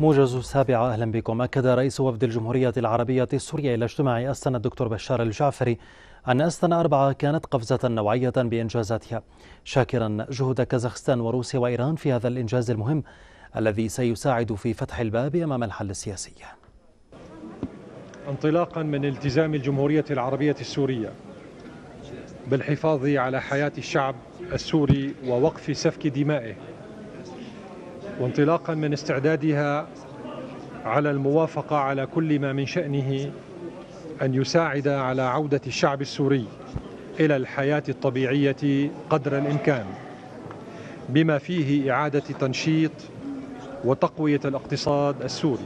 موجز السابعة أهلا بكم أكد رئيس وفد الجمهورية العربية السورية إلى اجتماع أستنى الدكتور بشار الجعفري أن أستنى أربعة كانت قفزة نوعية بإنجازاتها شاكرا جهود كازاخستان وروسيا وإيران في هذا الإنجاز المهم الذي سيساعد في فتح الباب أمام الحل السياسي انطلاقا من التزام الجمهورية العربية السورية بالحفاظ على حياة الشعب السوري ووقف سفك دمائه وانطلاقا من استعدادها على الموافقة على كل ما من شأنه أن يساعد على عودة الشعب السوري إلى الحياة الطبيعية قدر الإمكان بما فيه إعادة تنشيط وتقوية الاقتصاد السوري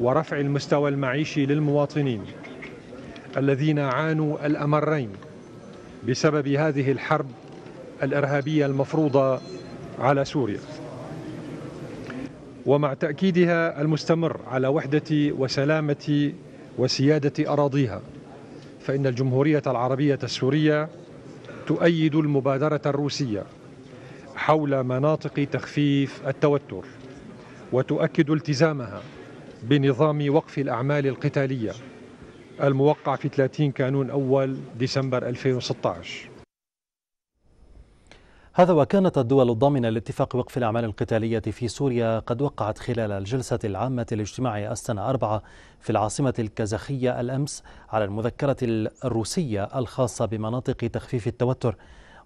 ورفع المستوى المعيشي للمواطنين الذين عانوا الأمرين بسبب هذه الحرب الإرهابية المفروضة على سوريا ومع تأكيدها المستمر على وحدة وسلامة وسيادة أراضيها فإن الجمهورية العربية السورية تؤيد المبادرة الروسية حول مناطق تخفيف التوتر وتؤكد التزامها بنظام وقف الأعمال القتالية الموقع في 30 كانون أول ديسمبر 2016 هذا وكانت الدول الضامنة لاتفاق وقف الأعمال القتالية في سوريا قد وقعت خلال الجلسة العامة الاجتماعية السنة أربعة في العاصمة الكازاخية الأمس على المذكرة الروسية الخاصة بمناطق تخفيف التوتر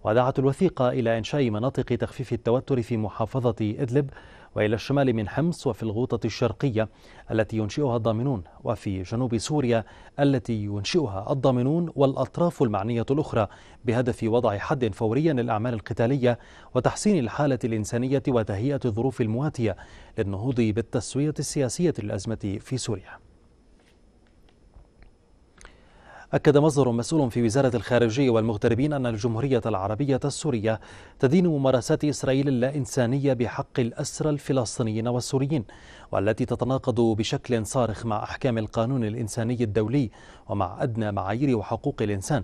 ودعت الوثيقة إلى إنشاء مناطق تخفيف التوتر في محافظة إدلب وإلى الشمال من حمص وفي الغوطة الشرقية التي ينشئها الضامنون وفي جنوب سوريا التي ينشئها الضامنون والأطراف المعنية الأخرى بهدف وضع حد فوري للأعمال القتالية وتحسين الحالة الإنسانية وتهيئة الظروف المواتية للنهوض بالتسوية السياسية للأزمة في سوريا أكد مصدر مسؤول في وزارة الخارجية والمغتربين أن الجمهورية العربية السورية تدين ممارسات إسرائيل اللا إنسانية بحق الأسرى الفلسطينيين والسوريين والتي تتناقض بشكل صارخ مع أحكام القانون الإنساني الدولي ومع أدنى معايير وحقوق الإنسان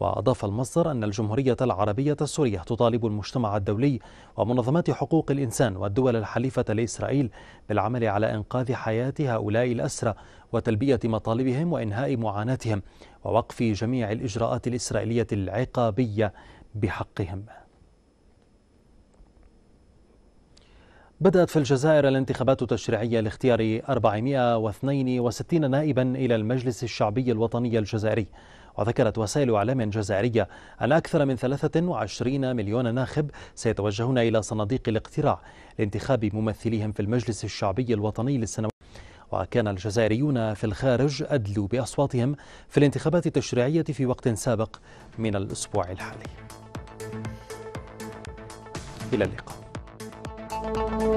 وأضاف المصدر أن الجمهورية العربية السورية تطالب المجتمع الدولي ومنظمات حقوق الإنسان والدول الحليفة لإسرائيل بالعمل على إنقاذ حياة هؤلاء الأسرى وتلبية مطالبهم وإنهاء معاناتهم ووقف جميع الإجراءات الإسرائيلية العقابية بحقهم بدأت في الجزائر الانتخابات التشريعية لاختيار 462 نائبا إلى المجلس الشعبي الوطني الجزائري وذكرت وسائل إعلام جزائرية أن أكثر من 23 مليون ناخب سيتوجهون إلى صناديق الاقتراع لانتخاب ممثليهم في المجلس الشعبي الوطني للسنوات وكان الجزائريون في الخارج أدلوا بأصواتهم في الانتخابات التشريعية في وقت سابق من الأسبوع الحالي إلى اللقاء